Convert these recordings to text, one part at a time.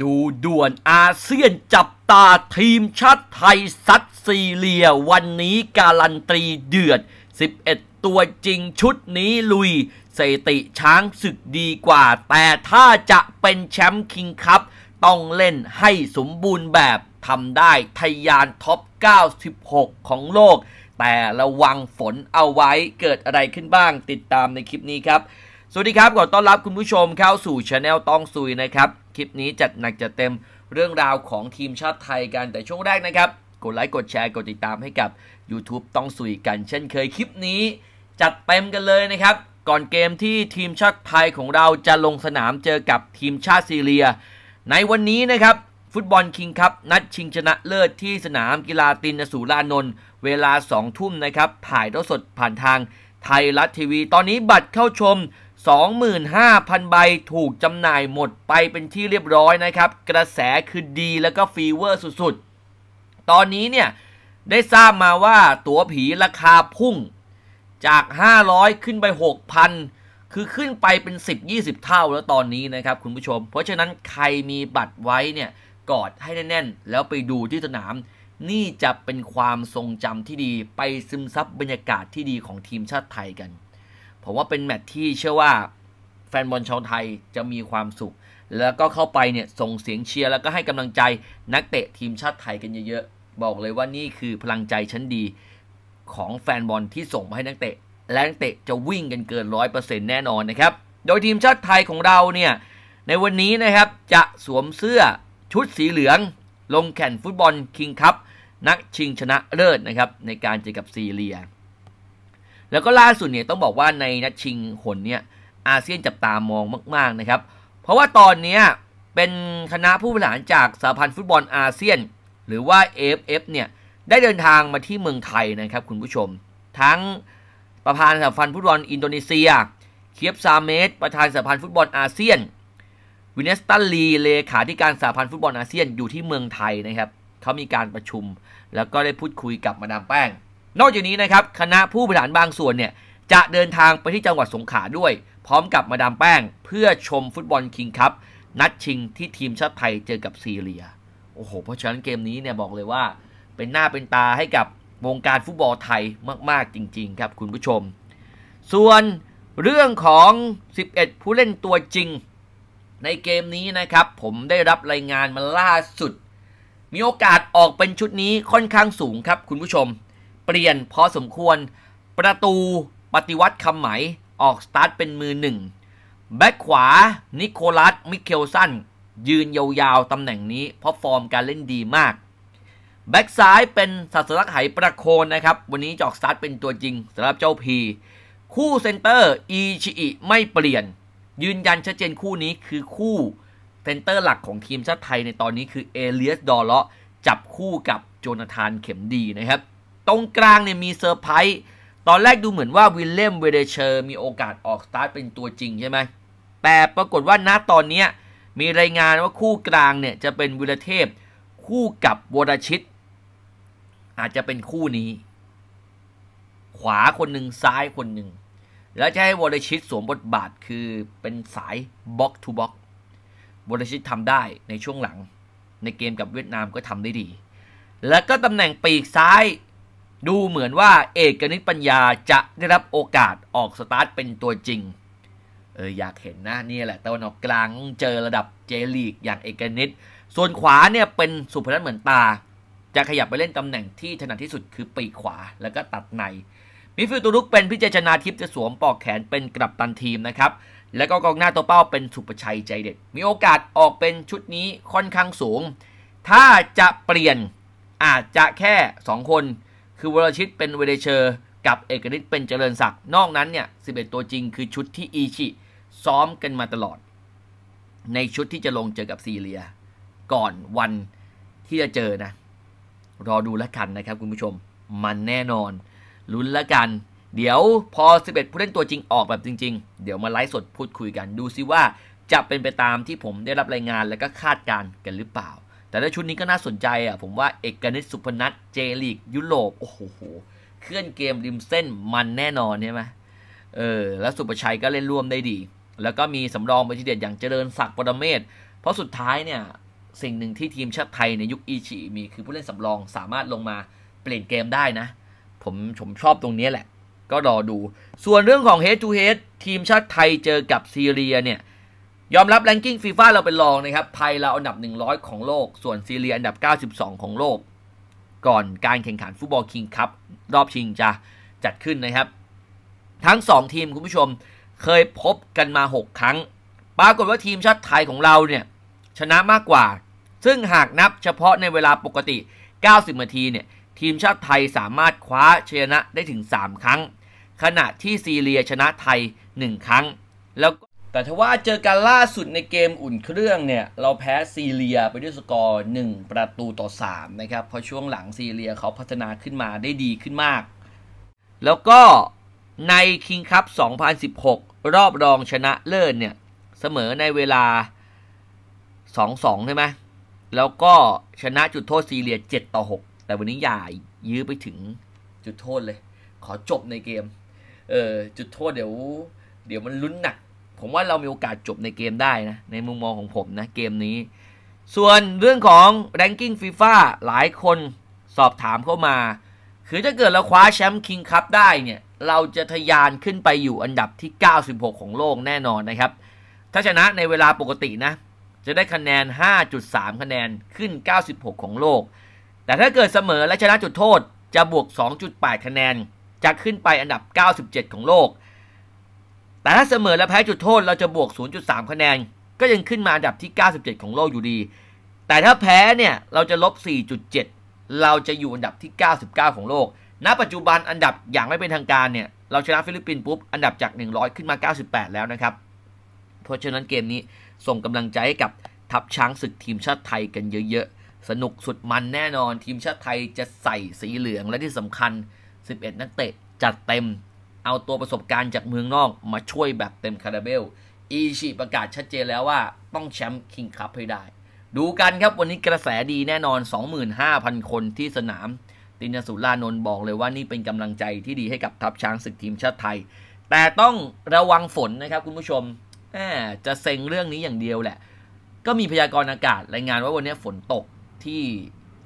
ดูด่วนอาเซียนจับตาทีมชาติไทยซัดซีเรีย วันนี้การันตีเดือด 11 ตัวจริงชุดนี้ลุย เศติช้างศึกดีกว่า แต่ถ้าจะเป็นแชมป์คิงคัพต้องเล่นให้สมบูรณ์แบบทำได้ทยานท็อป 96 ของโลก แต่ระวังฝนเอาไว้เกิดอะไรขึ้นบ้าง ติดตามในคลิปนี้ครับ สวัสดีครับ ขอต้อนรับคุณผู้ชมเข้าสู่ช anel ต้องซุยนะครับคลิปนี้จัดหนักจัดเต็มเรื่องราวของทีมชาติไทยกันแต่ช่วงแรกนะครับ กดไลค์กดแชร์กดติดตามให้กับ YouTube ต้องสุยกันเช่นเคยคลิปนี้ จัดเต็มกันเลยนะครับ ก่อนเกมที่ทีมชาติไทยของเราจะลงสนามเจอกับทีมชาติซีเรีย ในวันนี้นะครับ ฟุตบอลคิงคัพนัดชิงชนะเลิศที่สนามกีฬาตินสุรานนท์เวลา2ทุ่มนะครับถ่ายทอดสดผ่านทางไทยรัฐทีวี ตอนนี้บัตรเข้าชม25,000 ใบถูกจำหน่ายหมดไปเป็นที่เรียบร้อยนะครับ กระแสคือดีแล้วก็ฟีเวอร์สุดๆ ตอนนี้เนี่ย ได้ทราบมาว่าตั๋วผีราคาพุ่งจาก 500 ขึ้นไป 6,000 คือขึ้นไปเป็น 10-20 เท่าแล้วตอนนี้นะครับคุณผู้ชม เพราะฉะนั้นใครมีบัตรไว้เนี่ย กอดให้แน่นๆ แล้วไปดูที่สนามนี่จะเป็นความทรงจำที่ดี ไปซึมซับบรรยากาศที่ดีของทีมชาติไทยกันผมว่าเป็นแมตช์ที่เชื่อว่าแฟนบอลชาวไทยจะมีความสุข แล้วก็เข้าไปเนี่ยส่งเสียงเชียร์แล้วก็ให้กำลังใจนักเตะทีมชาติไทยกันเยอะๆบอกเลยว่านี่คือพลังใจชั้นดีของแฟนบอลที่ส่งมาให้นักเตะและนักเตะจะวิ่งกันเกินร้อยเปอร์เซ็นต์แน่นอนนะครับโดยทีมชาติไทยของเราเนี่ยในวันนี้นะครับจะสวมเสื้อชุดสีเหลือง ลงแข่งฟุตบอลคิงคัพนักชิงชนะเลิศนะครับในการเจอกับซีเรียแล้วก็ล่าสุดเนี่ยต้องบอกว่าในนัดชิงหนเนี่ยอาเซียนจับตามองมากๆนะครับเพราะว่าตอนนี้เป็นคณะผู้บริหารจากสหพันธ์ฟุตบอลอาเซียน หรือว่า AFF เนี่ยได้เดินทางมาที่เมืองไทยนะครับคุณผู้ชม ทั้งประธานสหพันธ์ฟุตบอลอินโดนีเซียเคียบซาเมสประธานสหพันธ์ฟุตบอลอาเซียน วินเนสตันลีเลขาธิการสหพันธ์ฟุตบอลอาเซียนอยู่ที่เมืองไทยนะครับเขามีการประชุมแล้วก็ได้พูดคุยกับมาดามแป้งนอกจากนี้นะครับ คณะผู้บริหารบางส่วนเนี่ย จะเดินทางไปที่จังหวัดสงขลาด้วย พร้อมกับมาดามแป้ง เพื่อชมฟุตบอลคิงครับนัดชิงที่ทีมชาติไทยเจอกับซีเรีย โอ้โห เพราะฉะนั้นเกมนี้เนี่ยบอกเลยว่าเป็นหน้าเป็นตาให้กับวงการฟุตบอลไทยมาก ๆ จริง ๆ ครับคุณผู้ชม ส่วนเรื่องของ 11 ผู้เล่นตัวจริง ในเกมนี้นะครับผมได้รับรายงานมาล่าสุด มีโอกาสออกเป็นชุดนี้ค่อนข้างสูงครับคุณผู้ชมเปลี่ยนพอสมควรประตูปฏิวัติคำไหมออกสตาร์ทเป็นมือหนึ่งแบ็คขวา นิโคลัสมิเคลสันยืนยาวๆ ตำแหน่งนี้เพราะฟอร์มการเล่นดีมาก แบ็คซ้ายเป็นศัสลักไหประโคนนะครับ วันนี้จอกสตาร์ทเป็นตัวจริงสำหรับเจ้าพี คู่เซนเตอร์อีชิอิไม่เปลี่ยน ยืนยันชัดเจนคู่นี้คือคู่เซนเตอร์หลักของทีมชาติไทยในตอนนี้คือเอเลียสดอเลาะจับคู่กับโจนาธานเข็มดีนะครับตรงกลางเนี่ยมีเซอร์ไพรส์ ตอนแรกดูเหมือนว่า วิลเลมเวเดเชอร์มีโอกาสออกสตาร์ทเป็นตัวจริงใช่ไหมแต่ปรากฏว่าณตอนนี้มีรายงานว่าคู่กลางเนี่ย จะเป็นวิลเทพคู่กับวรชิต อาจจะเป็นคู่นี้ ขวาคนหนึ่งซ้ายคนหนึ่งแล้วจะให้วรชิตสวมบทบาทคือเป็นสายบ็อกทูบ็อกวรชิตทำได้ในช่วงหลังในเกมกับเวียดนามก็ทำได้ดี แล้วก็ตำแหน่งปีกซ้ายดูเหมือนว่าเอกนิตปัญญาจะได้รับโอกาสออกสตาร์ทเป็นตัวจริง เอออยากเห็นนะนี่แหละตะวันออกกลางเจอระดับเจลีก อย่างเอกนิตส่วนขวาเนี่ย เป็นสุพนัทเหมือนตา จะขยับไปเล่นตำแหน่งที่ถนัดที่สุดคือปีกขวาแล้วก็ตัดใน มิฟิลตุลุกเป็นพิจรนาทิพย์จะสวมปอกแขนเป็นกลับตันทีมนะครับ แล้วก็กองหน้าตัวเป้าเป็นสุประชัยใจเด็ดมีโอกาสออกเป็นชุดนี้ค่อนข้างสูง ถ้าจะเปลี่ยนอาจจะแค่ 2 คนคือวรชิตเป็นเวเดเชอร์ กับเอกนิตเป็นเจริญศักดิ์นอกนั้นเนี่ย11 ตัวจริง คือชุดที่อีชิ ซ้อมกันมาตลอด ในชุดที่จะลงเจอกับซีเรียก่อนวันที่จะเจอนะ รอดูแล้วกันนะครับคุณผู้ชมมันแน่นอน ลุ้นแล้วกัน เดี๋ยวพอ 11ผู้เล่นตัวจริงออกแบบจริงๆ เดี๋ยวมาไลฟ์สดพูดคุยกันดูซิว่าจะเป็นไปตามที่ผมได้รับรายงานและก็คาดการณ์กันหรือเปล่าแต่ถ้าชุดนี้ก็น่าสนใจอ่ะ ผมว่าเอกนิตสุพนัทเจลีกยุโรปโอ้โหเคลื่อนเกมริมเส้นมันแน่นอนใช่ไหมเออ แล้วสุประชัยก็เล่นร่วมได้ดี แล้วก็มีสำรองไปที่เด็ดอย่างเจริญศักดิ์ปรเมศ เพราะสุดท้ายเนี่ย สิ่งหนึ่งที่ทีมชาติไทยในยุคอีชีมีคือผู้เล่นสำรองสามารถลงมาเปลี่ยนเกมได้นะ ผมชมชอบตรงนี้แหละ ก็รอดู ส่วนเรื่องของ head to head ทีมชาติไทยเจอกับซีเรียเนี่ยยอมรับแรงกิ้งฟีฟ่าเราเป็นรองนะครับไทยเราอันดับ 100 ของโลก ส่วนซีเรียอันดับ 92 ของโลก ก่อนการแข่งขันฟุตบอลคิงคัพรอบชิงจะจัดขึ้นนะครับ ทั้ง 2 ทีมคุณผู้ชมเคยพบกันมา 6 ครั้ง ปรากฏว่าทีมชาติไทยของเราเนี่ย ชนะมากกว่าซึ่งหากนับเฉพาะในเวลาปกติ 90นาทีเนี่ยทีมชาติไทยสามารถคว้าชยนะได้ถึง 3 ครั้ง ขณะที่ซีเรียชนะไทย 1 ครั้งแล้วก็แต่ถ้าว่าเจอกันล่าสุดในเกมอุ่นเครื่องเนี่ย เราแพ้ซีเรีย ไปด้วยสกอร์ 1 ประตูต่อ3นะครับเพราะช่วงหลังซีเรียเขาพัฒนาขึ้นมาได้ดีขึ้นมาก แล้วก็ในคิงคัพ2016 รอบรองชนะเลิศเนี่ย เสมอในเวลา 2-2 ใช่ไหมแล้วก็ชนะจุดโทษซีเรีย7ต่อ6 แต่วันนี้ย่ยยื้อไปถึงจุดโทษเลย ขอจบในเกมเออจุดโทษเดี๋ยว เดี๋ยวมันลุ้นหนักผมว่าเรามีโอกาสจบในเกมได้นะ ในมุมมองของผมนะ เกมนี้ ส่วนเรื่องของแรงกิ้งฟีฟ่าหลายคนสอบถามเข้ามาคือถ้าเกิดเราคว้าแชมป์คิงคัพได้เนี่ย เราจะทะยานขึ้นไปอยู่อันดับที่ 96 ของโลกแน่นอนนะครับ ถ้าชนะในเวลาปกตินะ จะได้คะแนน 5.3 คะแนนขึ้น 96 ของโลก แต่ถ้าเกิดเสมอและชนะจุดโทษ จะบวก 2.8 คะแนน จะขึ้นไปอันดับ 97 ของโลกแต่ถ้าเสมอและแพ้จุดโทษเราจะบวก 0.3 คะแนนก็ยังขึ้นมาอันดับที่ 97 ของโลกอยู่ดี แต่ถ้าแพ้เนี่ย เราจะลบ 4.7 เราจะอยู่อันดับที่ 99 ของโลก ณ ปัจจุบันอันดับอย่างไม่เป็นทางการเนี่ยเราชนะฟิลิปปินส์ปุ๊บอันดับจาก 100 ขึ้นมา 98 แล้วนะครับ เพราะฉะนั้นเกมนี้ส่งกำลังใจให้กับทัพช้างศึกทีมชาติไทยกันเยอะๆ สนุกสุดมันแน่นอนทีมชาติไทยจะใส่สีเหลืองและที่สำคัญ 11 นักเตะจัดเต็มเอาตัวประสบการณ์จากเมืองนอกมาช่วยแบบเต็มคาราเบล อีชิประกาศชัดเจนแล้วว่าต้องแชมป์คิงคัพให้ได้ ดูกันครับวันนี้กระแสดีแน่นอน 25,000 คนที่สนามตินสุลานนท์บอกเลยว่านี่เป็นกำลังใจที่ดีให้กับทัพช้างศึกทีมชาติไทย แต่ต้องระวังฝนนะครับคุณผู้ชม จะเซ็งเรื่องนี้อย่างเดียวแหละ ก็มีพยากรณ์อากาศรายงานว่าวันนี้ฝนตกที่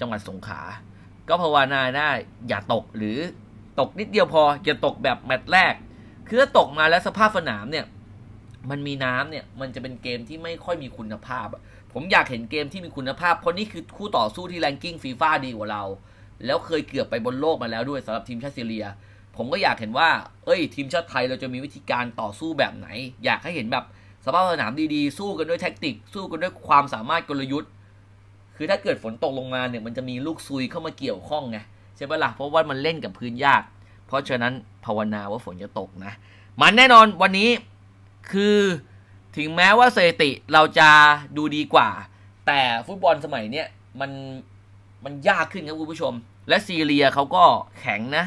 จังหวัดสงขลา ก็ภาวนาได้อย่าตกหรือตกนิดเดียวพออย่าตกแบบแมตช์แรก คือถ้าตกมาแล้ว สภาพสนามเนี่ย มันมีน้ำเนี่ยมันจะเป็นเกมที่ไม่ค่อยมีคุณภาพ ผมอยากเห็นเกมที่มีคุณภาพ เพราะนี่คือคู่ต่อสู้ที่แรงกิ้งฟีฟ่าดีกว่าเรา แล้วเคยเกือบไปบนโลกมาแล้วด้วยสำหรับทีมชาติซีเรีย ผมก็อยากเห็นว่าเอ้ย ทีมชาติไทยเราจะมีวิธีการต่อสู้แบบไหน อยากให้เห็นแบบสภาพสนามดี ๆ สู้กันด้วยแท็กติกสู้กันด้วยความสามารถกลยุทธ์ คือถ้าเกิดฝนตกลงมาเนี่ย มันจะมีลูกซุยเข้ามาเกี่ยวข้องไงใช่ปะละ่ะ เพราะว่ามันเล่นกับพื้นยาก เพราะฉะนั้นภาวนาว่าฝนจะตกนะ มันแน่นอนวันนี้คือถึงแม้ว่าสถิติเราจะดูดีกว่า แต่ฟุตบอลสมัยเนี้ยมันมันยากขึ้นครับคุณผู้ชม และซีเรียเขาก็แข็งนะ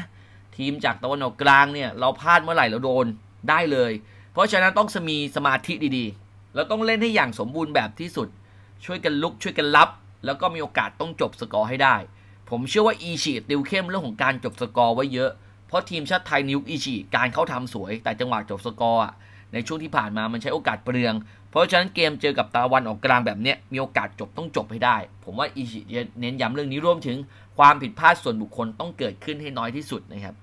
ทีมจากตะวันออกกลางเนี่ย เราพลาดเมื่อไหร่เราโดนได้เลย เพราะฉะนั้นต้องมีสมาธิดีๆ เราต้องเล่นให้อย่างสมบูรณ์แบบที่สุด ช่วยกันลุกช่วยกันรับ แล้วก็มีโอกาสต้องจบสกอร์ให้ได้ผมเชื่อว่าอีชิติวเข้มเรื่องของการจบสกอร์ไว้เยอะ เพราะทีมชาติไทยนิวอีชิการเข้าทำสวยแต่จังหวะจบสกอร์ในช่วงที่ผ่านมามันใช้โอกาสเปลือง เพราะฉะนั้นเกมเจอกับตะวันออกกลางแบบเนี้ยมีโอกาสจบต้องจบให้ได้ ผมว่าอีชิเน้นย้ำเรื่องนี้รวมถึงความผิดพลาดส่วนบุคคลต้องเกิดขึ้นให้น้อยที่สุดนะครับ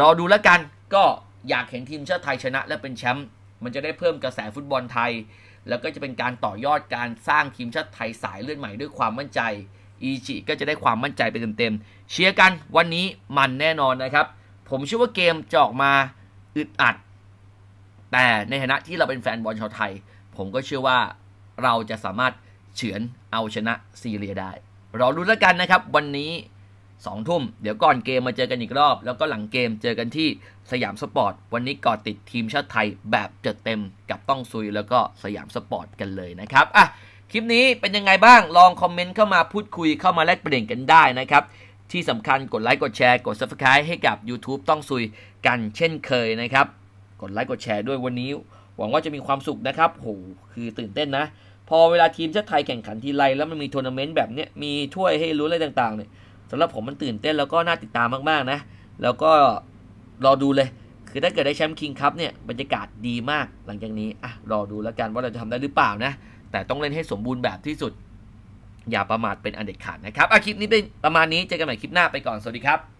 รอดูแล้วกันก็อยากเห็นทีมชาติไทยชนะ และเป็นแชมป์มันจะได้เพิ่มกระแสฟุตบอลไทย แล้วก็จะเป็นการต่อยอดการสร้างทีมชาติไทยสายเลือดใหม่ด้วยความมั่นใจอีจิก็จะได้ความมั่นใจไปเต็มๆเชียร์กันวันนี้มันแน่นอนนะครับ ผมเชื่อว่าเกมจะอกมาอึดอัด แต่ในฐานะที่เราเป็นแฟนบอลชาวไทย ผมก็เชื่อว่าเราจะสามารถเฉือนเอาชนะซีเรียได้รอรู้แล้วกันนะครับวันนี้สองทุ่มเดี๋ยวก่อนเกมมาเจอกันอีกรอบ แล้วก็หลังเกมเจอกันที่สยามสปอร์ตวันนี้ก่อติดทีมชาติไทย แบบจัดเต็มกับต้องซุยแล้วก็สยามสปอร์ตกันเลยนะครับอ่ะคลิปนี้เป็นยังไงบ้างลองคอมเมนต์เข้ามาพูดคุยเข้ามาแลกเปลี่ยนกันได้นะครับ ที่สำคัญกดไลค์กดแชร์กด Subscribe ให้กับ YouTube ต้องซุยกันเช่นเคยนะครับ กดไลค์กดแชร์ด้วยวันนี้ หวังว่าจะมีความสุขนะครับโหคือตื่นเต้นนะ พอเวลาทีมชาติไทยแข่งขันทีไรแล้วมันมีทัวร์นาเมนต์แบบนี้มีถ้วยให้รู้อะไรต่างๆเนี่ยสำหรับผมมันตื่นเต้นแล้วก็น่าติดตามมากๆนะแล้วก็รอดูเลย คือถ้าเกิดได้แชมป์คิงคัพเนี่ยบรรยากาศดีมาก หลังจากนี้อ่ะรอดูแล้วกันว่าเราจะทำได้หรือเปล่านะแต่ต้องเล่นให้สมบูรณ์แบบที่สุด อย่าประมาทเป็นอันเด็ดขาดนะครับอาคลิปนี้เป็นประมาณนี้ เจอกันใหม่คลิปหน้าไปก่อนสวัสดีครับ